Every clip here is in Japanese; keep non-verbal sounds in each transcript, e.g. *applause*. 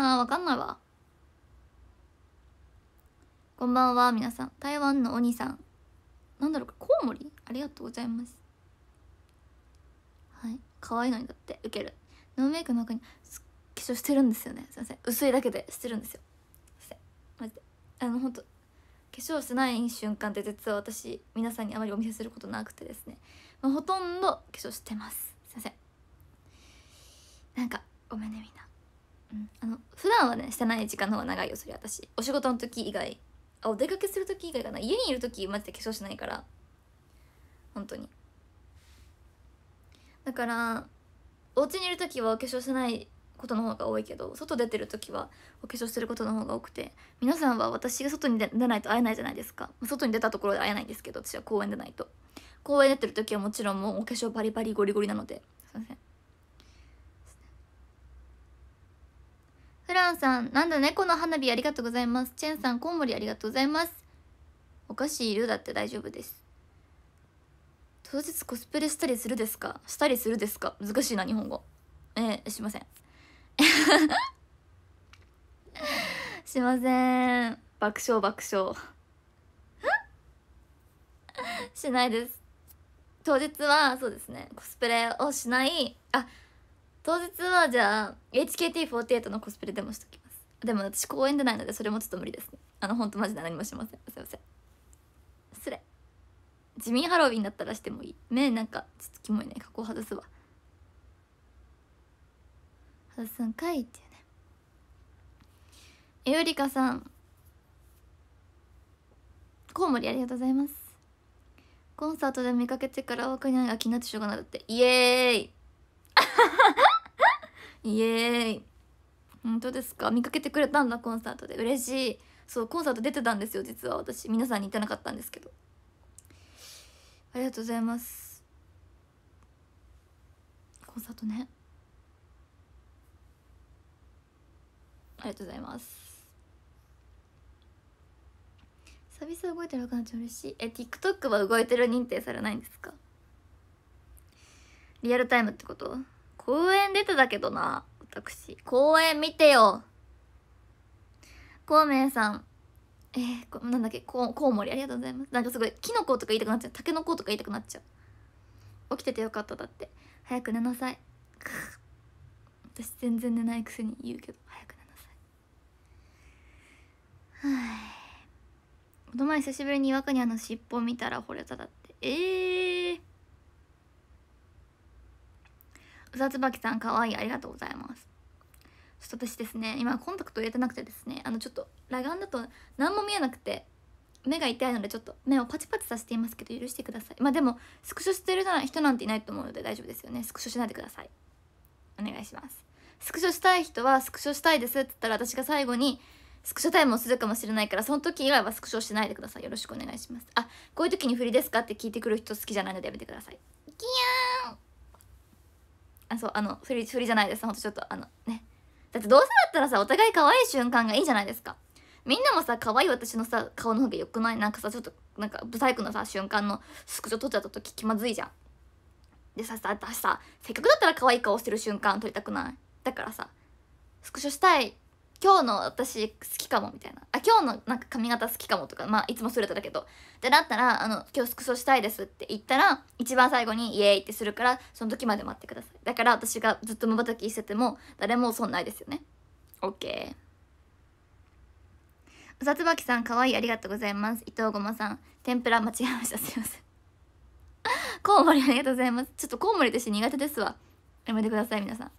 なわかんないわこんばんは皆さん台湾のお兄さんなんだろうかコウモリありがとうございますはい可愛いのにだってウケるノーメイクの中に化粧してるんですよねすいません薄いだけでしてるんですよすいませんあのほんと化粧してない瞬間って実は私皆さんにあまりお見せすることなくてですね、まあ、ほとんど化粧してますすいませんなんかごめんねみんなあの普段はねしてない時間の方が長いよそれ私お仕事の時以外あお出かけする時以外かな家にいる時マジで化粧しないから本当にだからお家にいる時はお化粧してないことの方が多いけど外出てる時はお化粧してることの方が多くて皆さんは私が外に出ないと会えないじゃないですか外に出たところで会えないんですけど私は公園でないと公園出てる時はもちろんもうお化粧バリバリゴリゴリなのですいませんランさん、なんだ猫、の花火ありがとうございます。チェンさん、コウモリありがとうございます。お菓子いるだって大丈夫です。当日コスプレしたりするですかしたりするですか難しいな、日本語。えー、しません。*laughs* しません。爆笑爆笑。*laughs* しないです。当日は、そうですね、コスプレをしない、あ、当日はじゃあ HKT48 のコスプレでもしときますでも私公演でないのでそれもちょっと無理ですねあのほんとマジで何もしませんすいません失礼地味ハロウィンだったらしてもいい目なんかちょっとキモいね加工外すわ外すんかいっていうねえゆりかさんコウモリありがとうございますコンサートで見かけてから若いないが気になってしょうがないだってイエーイ *laughs* イエーイ本当ですか見かけてくれたんだコンサートで嬉しいそうコンサート出てたんですよ実は私皆さんに言ってなかったんですけどありがとうございますコンサートねありがとうございます久々動いてるかなちゃ嬉しいえ TikTok は動いてる認定されないんですかリアルタイムってこと公園出てたけどな、私。公園見てよ。孔明さん。えー、こなんだっけ、コウモリ、ありがとうございます。なんかすごい、キノコとか言いたくなっちゃう。タケノコとか言いたくなっちゃう。起きててよかっただって。早く寝なさい。私全然寝ないくせに言うけど、早く寝なさい。はい。この前久しぶりに若にあの尻尾見たら惚れただって。ええーうさつばきさんかわいいありがとうございますちょっと私ですね今コンタクト入れてなくてですねあのちょっと裸眼だと何も見えなくて目が痛いのでちょっと目をパチパチさせていますけど許してくださいまあでもスクショしてる人なんていないと思うので大丈夫ですよねスクショしないでくださいお願いしますスクショしたい人はスクショしたいですって言ったら私が最後にスクショタイムをするかもしれないからその時以外はスクショしないでくださいよろしくお願いしますあこういう時に振りですかって聞いてくる人好きじゃないのでやめてくださいギヤーンあそうあの振り振りじゃないですほんとちょっとあのねだってどうせだったらさお互い可愛い瞬間がいいじゃないですかみんなもさ可愛い私のさ顔の方がよくないなんかさちょっとなんかブサイクなさ瞬間のスクショ撮っちゃった時気まずいじゃんでささ私させっかくだったら可愛い顔してる瞬間撮りたくないだからさスクショしたい今日の私好きかもみたいなあ今日のなんか髪型好きかもとかまあいつもそれだけどってなったらあの今日スクショしたいですって言ったら一番最後にイエーイってするからその時まで待ってくださいだから私がずっとまばたきしてても誰も損ないですよね OK うさつばきさんかわいいありがとうございます伊藤ごまさん天ぷら間違えましたすいません *laughs* コウモリありがとうございますちょっとコウモリ私苦手ですわやめてください皆さん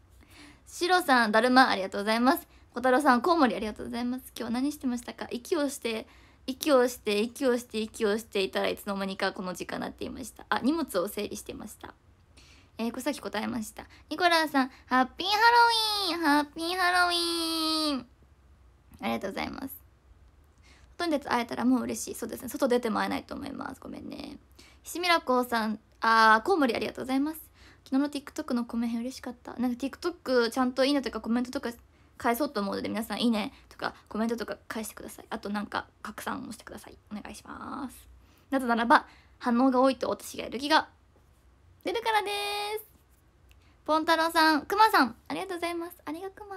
シロさんだるまありがとうございます小太郎さんコウモリありがとうございます今日何してましたか息をして息をして息をして息をしていたらいつの間にかこの時間になっていましたあ荷物を整理していましたえー、小崎答えましたニコラーさんハッピーハロウィーンハッピーハロウィーンありがとうございます外に出て会えたらもう嬉しいそうですね外出ても会えないと思いますごめんねひしみらこうさんあーコウモリありがとうございます昨日の TikTok のコメント嬉しかったなんか TikTok ちゃんといいなとかコメントとか返そうと思うので皆さんいいねとかコメントとか返してくださいあとなんか拡散もしてくださいお願いしますなぜならば反応が多いと私がやる気が出るからですポン太郎さんくまさんありがとうございますありがくま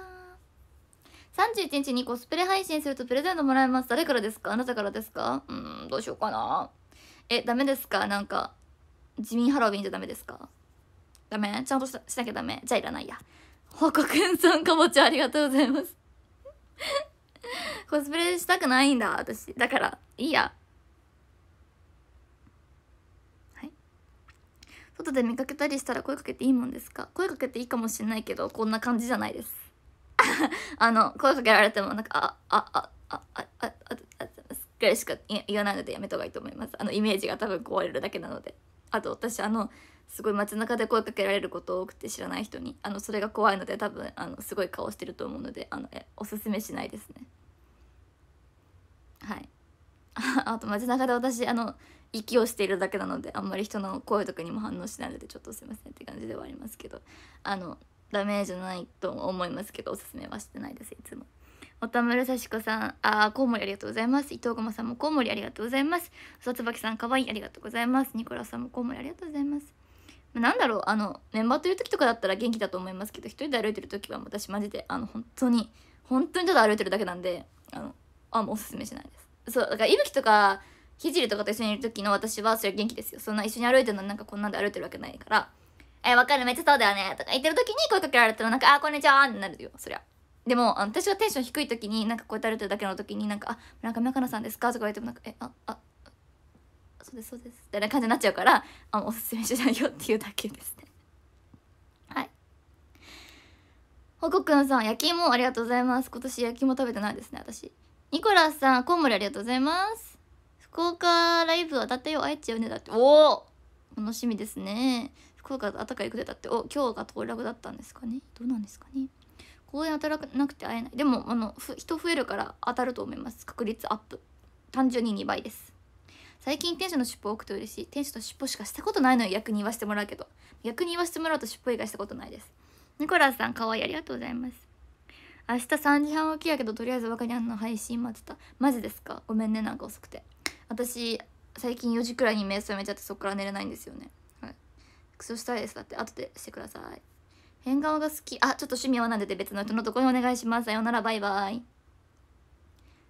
31日にコスプレ配信するとプレゼントもらえます誰からですかあなたからですかうんどうしようかなえダメですかなんか自民ハロウィンじゃダメですかダメちゃんとししなきゃダメじゃあいらないやほこくんさんかぼちゃありがとうございますコスプレしたくないんだ私だからいいやはい外で見かけたりしたら声かけていいもんですか声かけていいかもしれないけどこんな感じじゃないです *laughs* あの声かけられてもなんかああああああああぐあ、いしか言わないのでやめた方がいいと思いますあのイメージが多分壊れるだけなのであと私あのすごい街中で声かけられること多くて知らない人にあのそれが怖いので多分あのすごい顔してると思うのであのえおすすめしないですねはい *laughs* あと街中で私あの息をしているだけなのであんまり人の声とかにも反応しないのでちょっとすいませんって感じではありますけどあのダメージないと思いますけどおすすめはしてないですいつも。おたむるさしこさん、あ、あコウモリありがとうございます。伊藤ごまさんもコウモリありがとうございます。さつばきさん、かわいいありがとうございます。ニコラさんもコウモリありがとうございます。なんだろう、あの、メンバーという時とかだったら元気だと思いますけど、一人で歩いてる時は私マジで、あの、本当に、本当にただ歩いてるだけなんで、あの、あ、もうおすすめしないです。そう、だから、いぶきとか、ひじりとかと一緒にいる時の私は、それは元気ですよ。そんな一緒に歩いてるのなんかこんなんで歩いてるわけないから、え、わかる、めっちゃそうだよね、とか言ってる時に声かけられたら、なんか、あ、こんにちは、ってなるよ、そりゃ。でも私がテンション低い時になんかこうやって歩いてるだけの時になんか「あ村上佳菜さんですか?」とか言われてもなんか「えああそうですそうです」みたいな感じになっちゃうからあおすすめしないよっていうだけですね *laughs* はいほこくんさん焼き芋ありがとうございます今年焼き芋食べてないですね私ニコラスさんコウモリありがとうございます福岡ライブはたってよ愛知よねだっておお楽しみですね9月暖かいくだってお今日が当落だったんですかねどうなんですかね公園当たらなくて会えないでもあの人増えるから当たると思います確率アップ単純に2倍です最近店主の尻尾多くて嬉しい店主と尻尾しかしたことないのよ逆に言わせてもらうけど逆に言わせてもらうと尻尾以外したことないですニコラスさんかわいいありがとうございます明日3時半起きやけどとりあえず若にゃんの配信待ってたマジですかごめんねなんか遅くて私最近4時くらいに目覚めちゃってそっから寝れないんですよねクソしたいですだって後でしてください変顔が好きあちょっと趣味はなんでて別の人のとこにお願いしますさようならバイバイ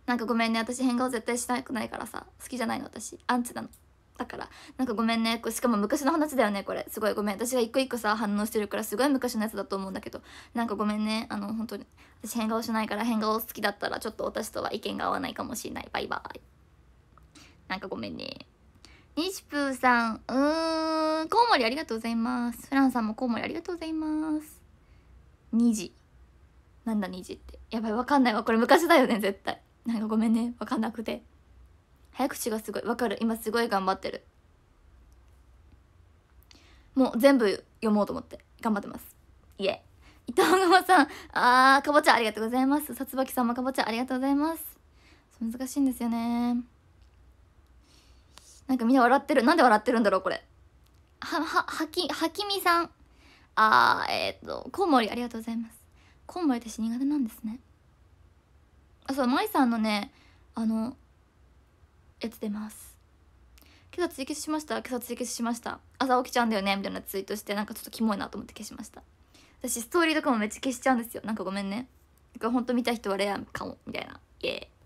なんかごめんね私変顔絶対したくないからさ好きじゃないの私アンチなのだからなんかごめんねしかも昔の話だよねこれすごいごめん私が一個一個さ反応してるからすごい昔のやつだと思うんだけどなんかごめんねあの本当に私変顔しないから変顔好きだったらちょっと私とは意見が合わないかもしれないバイバイなんかごめんね西プーさん、うーん、コウモリありがとうございます。フランさんもコウモリありがとうございます。2時。なんだ2時って。やばい、わかんないわ。これ昔だよね、絶対。なんかごめんね、わかんなくて。早口がすごい。わかる。今すごい頑張ってる。もう全部読もうと思って頑張ってます。いえ。伊藤川さん、あー、かぼちゃありがとうございます。さつばきさんもかぼちゃありがとうございます。難しいんですよね。なんかみんな笑ってる。なんで笑ってるんだろう、これ。は、は、はき、はきみさん。あー、えっ、ー、と、コウモリ、ありがとうございます。コウモリ私苦手なんですね。あ、そう、マイさんのね、あの、やつ出ます。今朝追決しました今朝追決しました朝起きちゃうんだよねみたいなツイートしてなんかちょっとキモいなと思って消しました私ストーリーとかもめっちゃ消しちゃうんですよなんかごめんねだかほんと見た人はレアかもみたいなイエーイ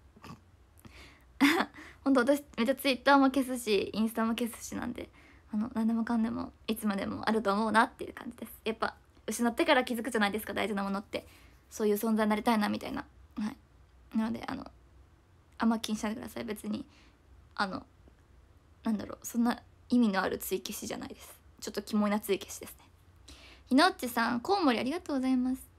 本当私めっちゃ Twitter も消すしインスタも消すしなんであの何でもかんでもいつまでもあると思うなっていう感じですやっぱ失ってから気づくじゃないですか大事なものってそういう存在になりたいなみたいなはいなのであのあんま気にしないでください別にあのなんだろうそんな意味のある追消しじゃないですちょっとキモいな追消しですねひなっちさんコウモリありがとうございます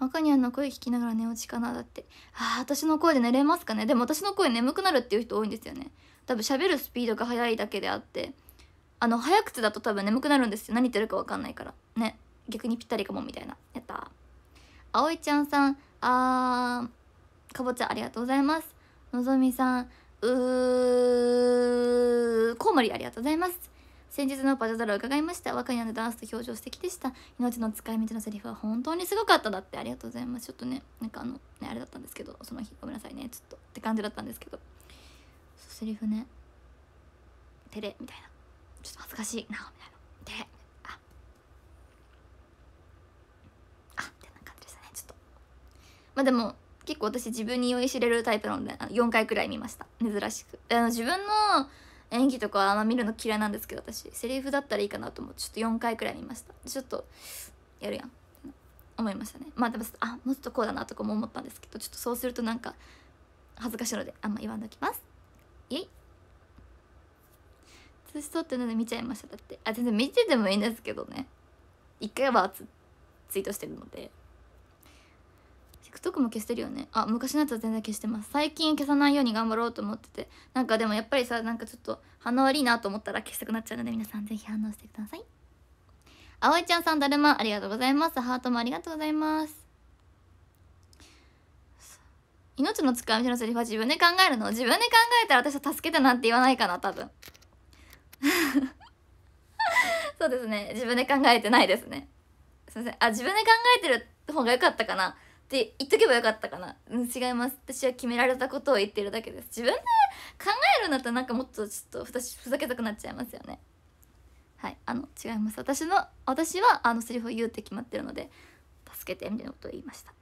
若にゃんの声聞きながら寝落ちかなだってああ私の声で寝れますかねでも私の声眠くなるっていう人多いんですよね多分喋るスピードが速いだけであってあの早口だと多分眠くなるんですよ何言ってるか分かんないからね逆にぴったりかもみたいなやった葵ちゃんさんあーかぼちゃありがとうございますのぞみさんうーコウモリありがとうございます先日のパジャドラを伺いました若いのダンスと表情素敵でした命の使い道のセリフは本当にすごかっただってありがとうございますちょっとねなんかあのねあれだったんですけどその日ごめんなさいねちょっとって感じだったんですけどセリフね照れみたいなちょっと恥ずかしいなみたいな照れああってな感じでしたねちょっとまあでも結構私自分に酔いしれるタイプなので4回くらい見ました珍しくあの自分の演技とかあんま見るの嫌いなんですけど私セリフだったらいいかなと思ってちょっと4回くらい見ましたちょっとやるやん思いましたねまあでもあもうちょっとこうだなとかも思ったんですけどちょっとそうするとなんか恥ずかしいのであんま言わんときますイエイ私撮ってるので見ちゃいましただってあ全然見ててもいいんですけどね一回はツイートしてるので TikTok も消してるよねあ昔のやつは全然消してます最近消さないように頑張ろうと思っててなんかでもやっぱりさなんかちょっと鼻悪いなと思ったら消したくなっちゃうので皆さん是非反応してください葵ちゃんさんだるまありがとうございますハートもありがとうございます命の使い道のセリフは自分で考えるの自分で考えたら私は助けてなんて言わないかな多分 *laughs* そうですね自分で考えてないですねすいませんあ自分で考えてる方が良かったかなって言っとけばよかったかな、うん、違います私は決められたことを言ってるだけです自分で考えるんだったらなんかもっとちょっと私ふざけたくなっちゃいますよねはいあの違います私の私はあのセリフを言うって決まってるので助けてみたいなことを言いました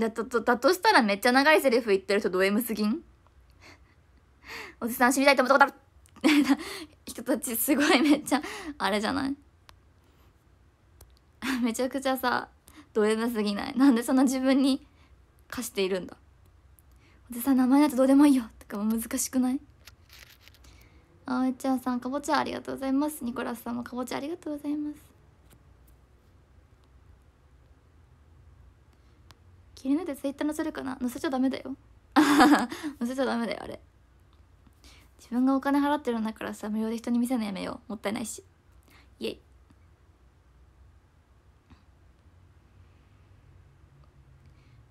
だとだとしたらめっちゃ長いセリフ言ってる人ド M すぎんおじさん死にたいと思ったこと *laughs* 人たちすごいめっちゃあれじゃない *laughs* めちゃくちゃさド M すぎないなんでそんな自分に貸しているんだおじさん名前なんてどうでもいいよとかも難しくないあおいちゃんさんかぼちゃありがとうございますニコラスさんもかぼちゃありがとうございます切り抜いてツイッター載せるかな載せちゃダメだよ *laughs* 載せちゃダメだよあれ自分がお金払ってるんだからさ無料で人に見せるのやめようもったいないしイエイ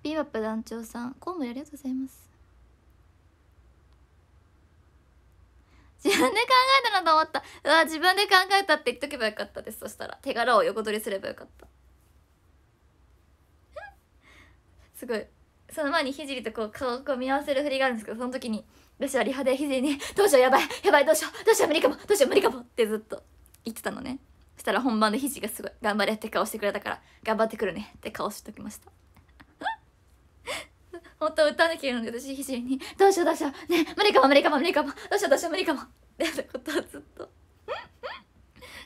ビバップ団長さん公務ありがとうございます自分で考えたなと思ったうわ自分で考えたって言っとけばよかったですそしたら手柄を横取りすればよかった *laughs* すごいその前にひじりとこう顔を見合わせる振りがあるんですけどその時に私はリハでひじりに「どうしようやばいやばいどうしようどうしよう無理かもどうしよう無理かも」ってずっと言ってたのねそしたら本番でひじがすごい「頑張れ」って顔してくれたから「頑張ってくるね」って顔しときました本当歌わなきゃいけないので私ひじに「どうしようどうしようね無理かも無理かも無理かもどうしようどうしよう無理かも」ってことをずっと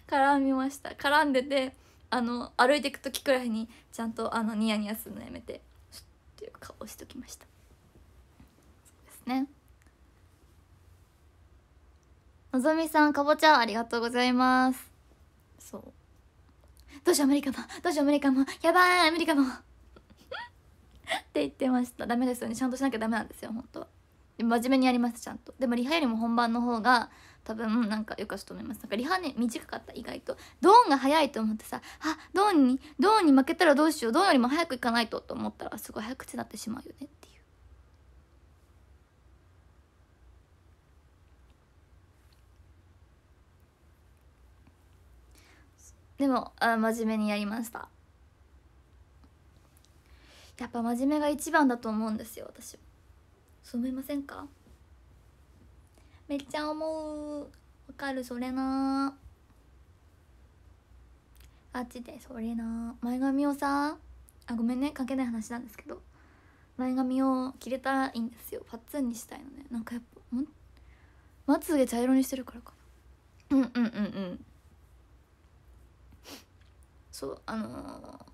絡みました絡んでてあの歩いていく時くらいにちゃんとあのニヤニヤするのやめてっていう顔しときましたそうですねのぞみさんかぼちゃありがとうございますそうどうしよう無理かもどうしよう無理かもやばい無理かもって言ってましたダメですよねちゃんとしなきゃダメなんですよ本当は真面目にやりますちゃんとでもリハよりも本番の方が多分なんか良かったと思いますなんかリハね短かった意外とドーンが早いと思ってさあドーンにドーンに負けたらどうしようドーンよりも早く行かないとと思ったらすごい早口になってしまうよねっていうでもあ真面目にやりましたやっぱ真面目が一番だと思うんですよ私はそう思いませんかめっちゃ思うわかるそれなあっちでそれな前髪をさあごめんね関係ない話なんですけど前髪を切れたらいいんですよパッツンにしたいのねなんかやっぱまつげ茶色にしてるからかなうんうんうんうんそうあのー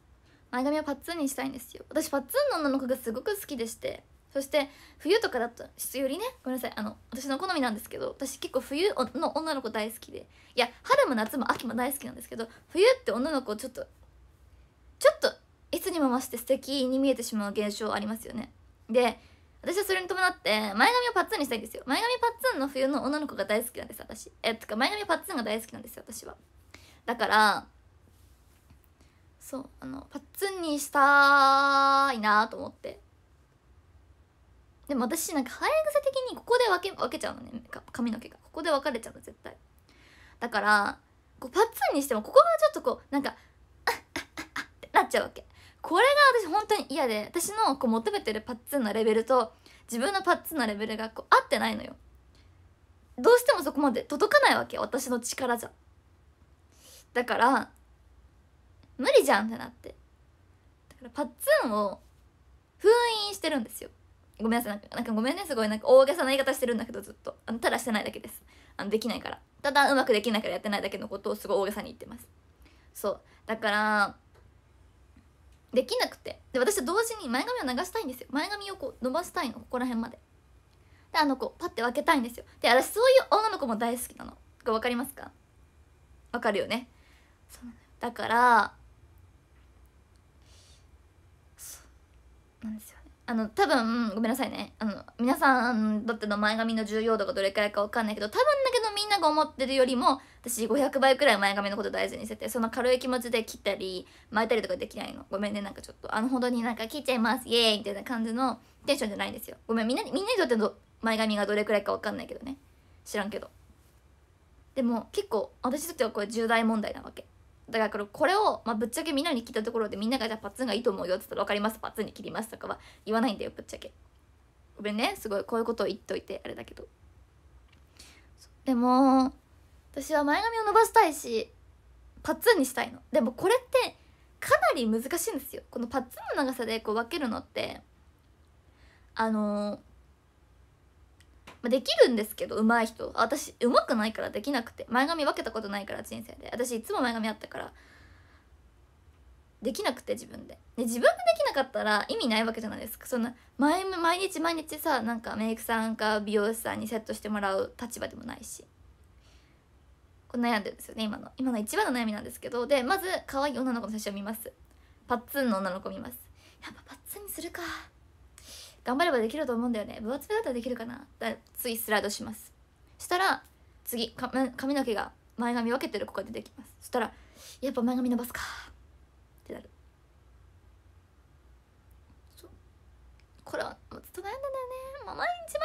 前髪はパッツンにしたいんですよ私パッツンの女の子がすごく好きでしてそして冬とかだと質よりねごめんなさいあの私の好みなんですけど私結構冬の女の子大好きでいや春も夏も秋も大好きなんですけど冬って女の子ちょっとちょっといつにも増して素敵に見えてしまう現象ありますよねで私はそれに伴って前髪をパッツンにしたいんですよ前髪パッツンの冬の女の子が大好きなんです私えっとか前髪パッツンが大好きなんですよ私はだからそうあのパッツンにしたいなと思ってでも私なんか生え癖的にここで分け分けちゃうのね髪の毛がここで分かれちゃうの絶対だからこうパッツンにしてもここがちょっとこうなんかあっあっってなっちゃうわけこれが私本当に嫌で私のこう求めてるパッツンのレベルと自分のパッツンのレベルがこう合ってないのよどうしてもそこまで届かないわけ私の力じゃだから無理じゃんってなってだからパッツンを封印してるんですよごめんなさいなんかごめんねすごいなんか大げさな言い方してるんだけどずっとあのただしてないだけですあのできないからただうまくできないからやってないだけのことをすごい大げさに言ってますそうだからできなくてで私同時に前髪を流したいんですよ前髪をこう伸ばしたいのここら辺までであの子パッて分けたいんですよで私そういう女の子も大好きなのこ分かりますか分かるよねそうだからなんですよねあの多分ごめんなさいねあの皆さんだっての前髪の重要度がどれくらいか分かんないけど多分だけどみんなが思ってるよりも私500倍くらい前髪のこと大事にしててその軽い気持ちで切ったり巻いたりとかできないのごめんねなんかちょっとあのほどになんか切っちゃいますイエーイみたいな感じのテンションじゃないんですよごめんみんなみんなにとっての前髪がどれくらいか分かんないけどね知らんけどでも結構私にとってはこれ重大問題なわけだからこれを、まあ、ぶっちゃけみんなに聞いたところでみんながじゃあパッツンがいいと思うよって言ったら分かりますパッツンに切りますとかは言わないんだよぶっちゃけごめんねすごいこういうことを言っといてあれだけどでも私は前髪を伸ばしたいしパッツンにしたいのでもこれってかなり難しいんですよこのパッツンの長さでこう分けるのってあのーまあ、できるんですけど上手い人私上手くないからできなくて前髪分けたことないから人生で私いつも前髪あったからできなくて自分でで自分でできなかったら意味ないわけじゃないですかそんな毎毎日毎日さなんかメイクさんか美容師さんにセットしてもらう立場でもないしこれ悩んでるんですよね今の今の一番の悩みなんですけどでまず可愛い女の子の写真を見ますパッツンの女の子見ますやっぱパッツンにするか頑張ればできると思うんだよね分厚めだったらできるかなだついスライドしますしたら次髪の毛が前髪分けてる子が出てきますそしたらやっぱ前髪伸ばすかってなるこれはずっと悩んだんだよねまあ、毎日毎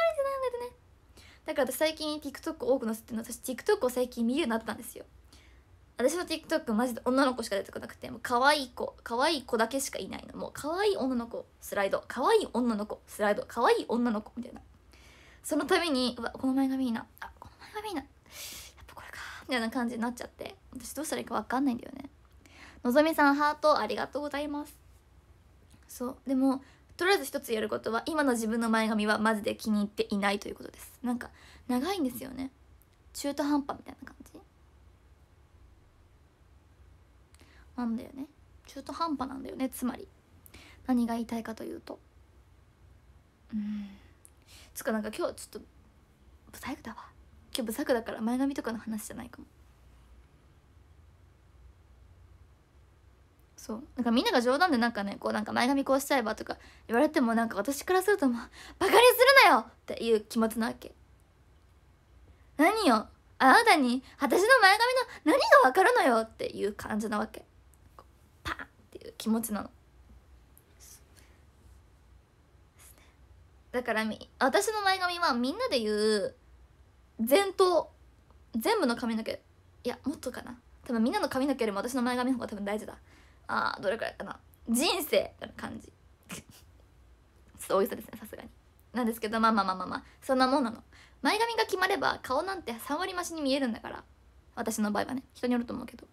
日悩んでてねだから私最近 TikTok 多く載せてるの私 TikTok を最近見るようになったんですよ私の TikTok マジで女の子しか出てこなくてもう可愛い子可愛い子だけしかいないのもう可愛い女の子スライド可愛い女の子スライド可愛い女の子みたいなそのためにうわこの前髪いいなあこの前髪いいなやっぱこれかみたいな感じになっちゃって私どうしたらいいか分かんないんだよねのぞみさんハートありがとうございますそうでもとりあえず一つやることは今の自分の前髪はマジで気に入っていないということですなんか長いんですよね中途半端みたいな感じなんだよね中途半端なんだよねつまり何が言いたいかというとうんつかなんか今日ちょっと不細工だわ今日不細工だから前髪とかの話じゃないかもそうなんかみんなが冗談でなんかねこうなんか前髪こうしちゃえばとか言われてもなんか私からするともうバカにするなよっていう気持ちなわけ何よあなたに私の前髪の何が分かるのよっていう感じなわけ気持ちなのだからみ私の前髪はみんなで言う全頭全部の髪の毛いやもっとかな多分みんなの髪の毛よりも私の前髪の方が多分大事だあーどれくらいかな人生な感じちょっと大げさですねさすがになんですけどまあまあまあまあまあそんなもんなの前髪が決まれば顔なんて3割増しに見えるんだから私の場合はね人によると思うけど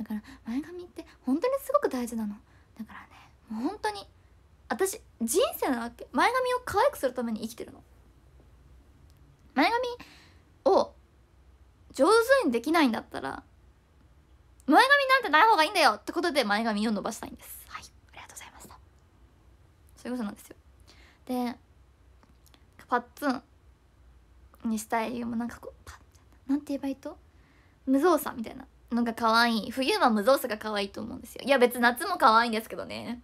だから前髪って本当にすごく大事なのだからねもう本当に私人生なわけ前髪を可愛くするために生きてるの前髪を上手にできないんだったら前髪なんてない方がいいんだよってことで前髪を伸ばしたいんですはいありがとうございましたそういうことなんですよでパッツンにしたい理由もなんかこうパッなんて言えばいいと無造作みたいななんか可愛い冬は無造作が可愛いと思うんですよいや別に夏も可愛いんですけどね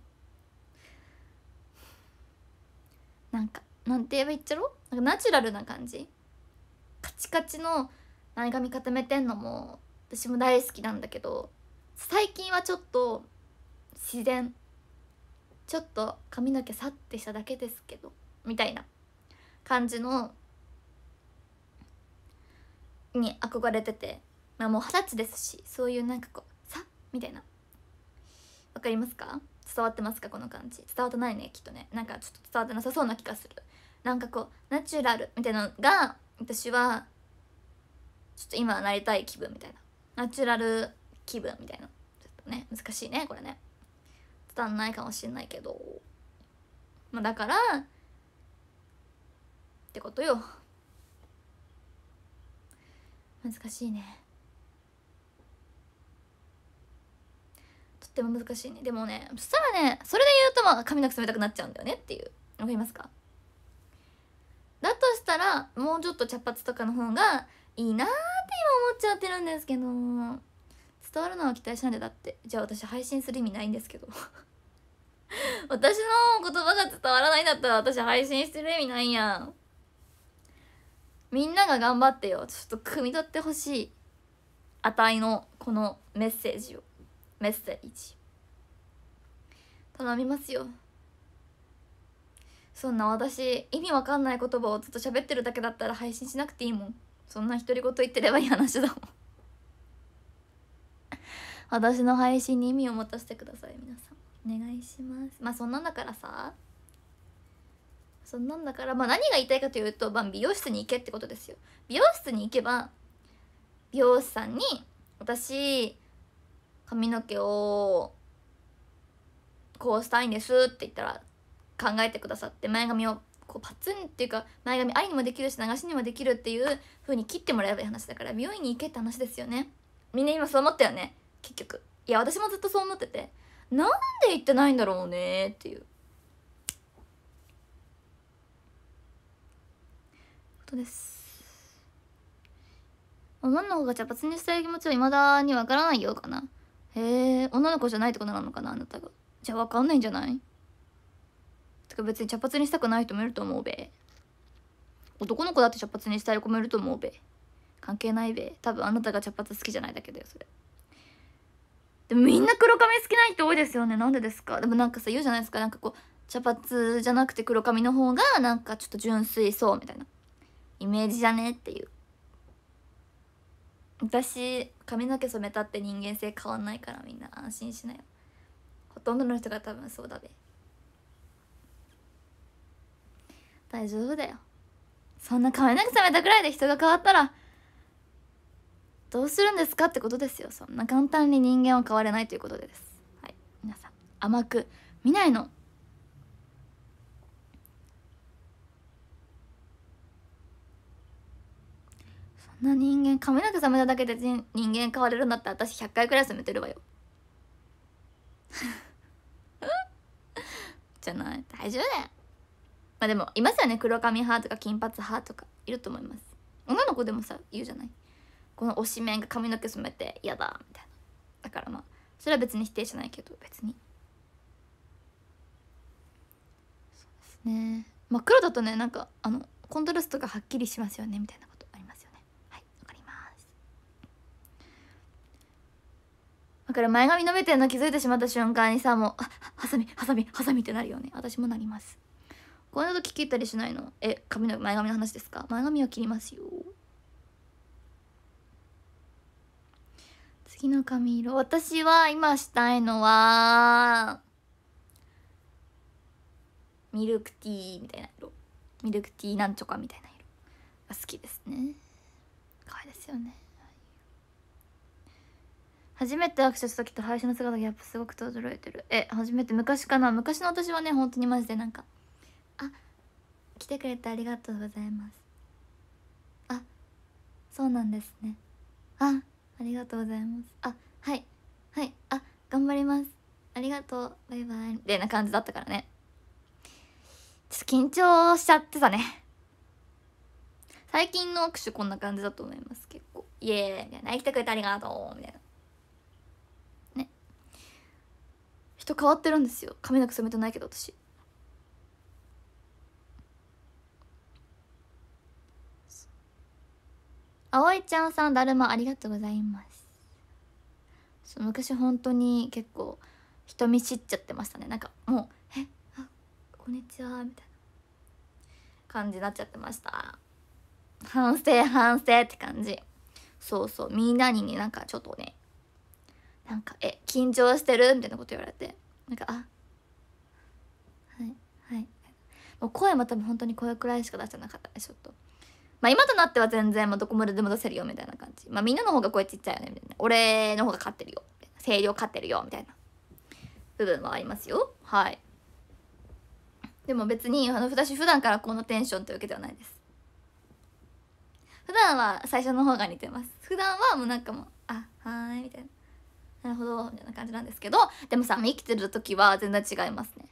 なんかなんて言えばいっちゃろなんかナチュラルな感じカチカチの前髪固めてんのも私も大好きなんだけど最近はちょっと自然ちょっと髪の毛さってしただけですけどみたいな感じのに憧れててまあもう二十歳ですしそういうなんかこうさみたいなわかりますか伝わってますかこの感じ伝わってないねきっとねなんかちょっと伝わってなさそうな気がするなんかこうナチュラルみたいなのが私はちょっと今なりたい気分みたいなナチュラル気分みたいなちょっとね難しいねこれね伝わんないかもしんないけどまあだからってことよ難しいねっも難しいねでもねそしたらねそれで言うとまあ髪の毛めたくなっちゃうんだよねっていうわかりますかだとしたらもうちょっと茶髪とかの方がいいなーって今思っちゃってるんですけど伝わるのは期待しないでだってじゃあ私配信する意味ないんですけど *laughs* 私の言葉が伝わらないんだったら私配信してる意味ないやんみんなが頑張ってよちょっと汲み取ってほしい値のこのメッセージをメッセージ頼みますよそんな私意味わかんない言葉をずっと喋ってるだけだったら配信しなくていいもんそんな独り言言ってればいい話だもん *laughs* 私の配信に意味を持たせてください皆さんお願いしますまあそんなんだからさそんなんだからまあ何が言いたいかというと、まあ、美容室に行けってことですよ美容室に行けば美容師さんに私髪の毛をこうしたいんですって言ったら考えてくださって前髪をこうパツンっていうか前髪あにもできるし流しにもできるっていう風に切ってもらえばいい話だから美容院に行けって話ですよねみんな今そう思ったよね結局いや私もずっとそう思っててなんで行ってないんだろうねっていうことです女の方が茶髪にしたい気持ちはいまだにわからないようかなへえ女の子じゃないってことなのかなあなたがじゃあ分かんないんじゃないてか別に茶髪にしたくない人もいると思うべ男の子だって茶髪にしたい子もいると思うべ関係ないべ多分あなたが茶髪好きじゃないだけだよそれでもみんな黒髪好きな人多いですよねなんでですかでもなんかさ言うじゃないですかなんかこう茶髪じゃなくて黒髪の方がなんかちょっと純粋そうみたいなイメージじゃねっていう私髪の毛染めたって人間性変わんないからみんな安心しなよほとんどの人が多分そうだべ大丈夫だよそんな髪の毛染めたくらいで人が変わったらどうするんですかってことですよそんな簡単に人間は変われないということですはい皆さん甘く見ないのな人間髪の毛染めただけで人人間変われるんだったら私100回くらい染めてるわよ *laughs* じゃない大丈夫だよまあでもいますよね黒髪派とか金髪派とかいると思います女の子でもさ言うじゃないこの推し面が髪の毛染めて嫌だみたいなだからまあそれは別に否定じゃないけど別にそうですねまあ黒だとねなんかあのコントラストがはっきりしますよねみたいなだから前髪伸びてんの気づいてしまった瞬間にさもうあハサミハサミハサミってなるよね私もなりますこんな時切ったりしないのえ髪の前髪の話ですか前髪は切りますよ次の髪色私は今したいのはミルクティーみたいな色ミルクティーなんちょかみたいな色が好きですね可愛いですよね初めて握手した時と配信の姿がやっぱすごくと驚いてるえ初めて昔かな昔の私はね本当にマジでなんかあ来てくれてありがとうございますあそうなんですねあありがとうございますあはいはいあ頑張りますありがとうバイバイみたいな感じだったからねちょっと緊張しちゃってたね最近の握手こんな感じだと思います結構イエーイみたいな来てくれてありがとうみたいな人変わってるんですよ髪の毛染めてないけど私葵ちゃんさんだるまありがとうございます昔本当に結構人見知っちゃってましたねなんかもう「えあこんにちは」みたいな感じになっちゃってました反省反省って感じそうそうみんなになんかちょっとねなんか「え緊張してる?」みたいなこと言われてなんか「あはいはい」もう声も多分本当に声くらいしか出せなかったねちょっと。まあ今となっては全然、まあ、どこまででも出せるよみたいな感じ。まあみんなの方が声ちっちゃいよねみたいな。俺の方が勝ってるよ。声量勝ってるよみたいな部分はありますよ。はい。でも別にあの私普段からこのテンションってわけではないです。普段は最初の方が似てます。普段はもうなんかもう、あ、はーいみたいな。なるほどみたいな感じなんですけどでもさ生きてる時は全然違いますね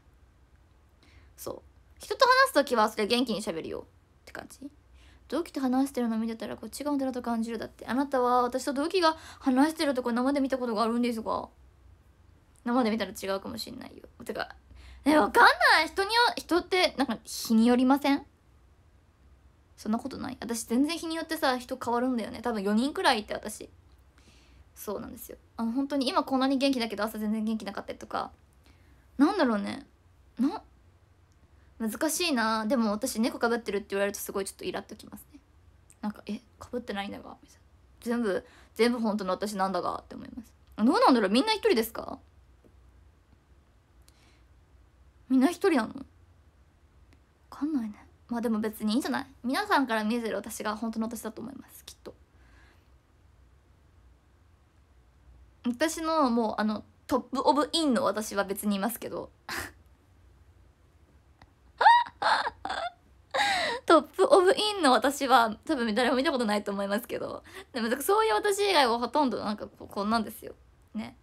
そう人と話す時はそれ元気にしゃべるよって感じ同期と話してるの見てたらこっちがモテと感じるだってあなたは私と同期が話してるとこ生で見たことがあるんですが生で見たら違うかもしんないよてかえわかんない人によ人ってなんか日によりませんそんなことない私全然日によってさ人変わるんだよね多分4人くらいいて私そうなんですよあの本当に今こんなに元気だけど朝全然元気なかったりとかなんだろうねな難しいなでも私猫かぶってるって言われるとすごいちょっとイラっときますねなんかえかぶってないんだが全部全部本当の私なんだがって思いますどうなんだろうみんな一人ですかみんな一人なの分かんないねまあでも別にいいんじゃない皆さんから見えてる私が本当の私だと思いますきっと私のもうあのトップ・オブ・インの私は別にいますけど *laughs* トップ・オブ・インの私は多分誰も見たことないと思いますけどでもそういう私以外はほとんどなんかこんなんですよね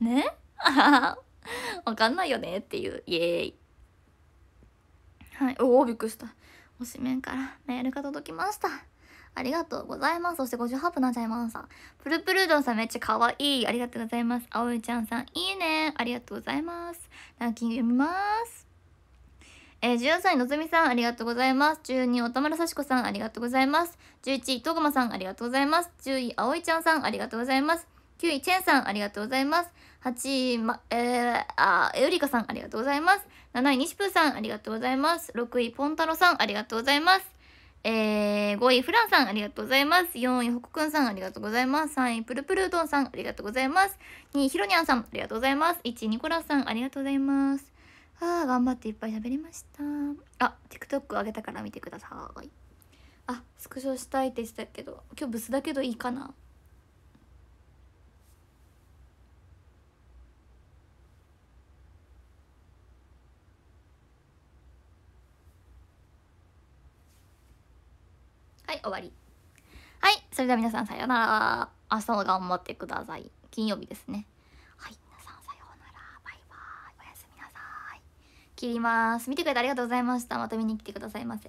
ね *laughs* わかんないよねっていうイエーイはいおおびっくりした推しメンからメールが届きましたありがとうございます。そして58分なっちゃいます。プルプルドンさんめっちゃ可愛い。ありがとうございます。あおいちゃんさん、いいね。ありがとうございます。ランキング読みます。えー、14歳のぞみさん、ありがとうございます。12、おたまらさしこさん、ありがとうございます。11位、とぐまさん、ありがとうございます。10位、あおいちゃんさん、ありがとうございます。9位、チェンさん、ありがとうございます。8位、ま、えー、あ、えうりカさん、ありがとうございます。7位、にしぷーさん、ありがとうございます。6位、ぽんたろさん、ありがとうございます。えー、5位、フランさん、ありがとうございます。4位、ホコくんさん、ありがとうございます。3位、プルプルうどんさん、ありがとうございます。2位、ヒロニャンさん、ありがとうございます。1位、ニコラスさん、ありがとうございます。ああ、頑張っていっぱい喋りました。あ、TikTok 上げたから見てください。あ、スクショしたいって言ってたけど、今日ブスだけどいいかな。はい終わりはいそれでは皆さんさようなら明日も頑張ってください金曜日ですねはい皆さんさようならバイバイおやすみなさい切ります見てくれてありがとうございましたまた見に来てくださいませ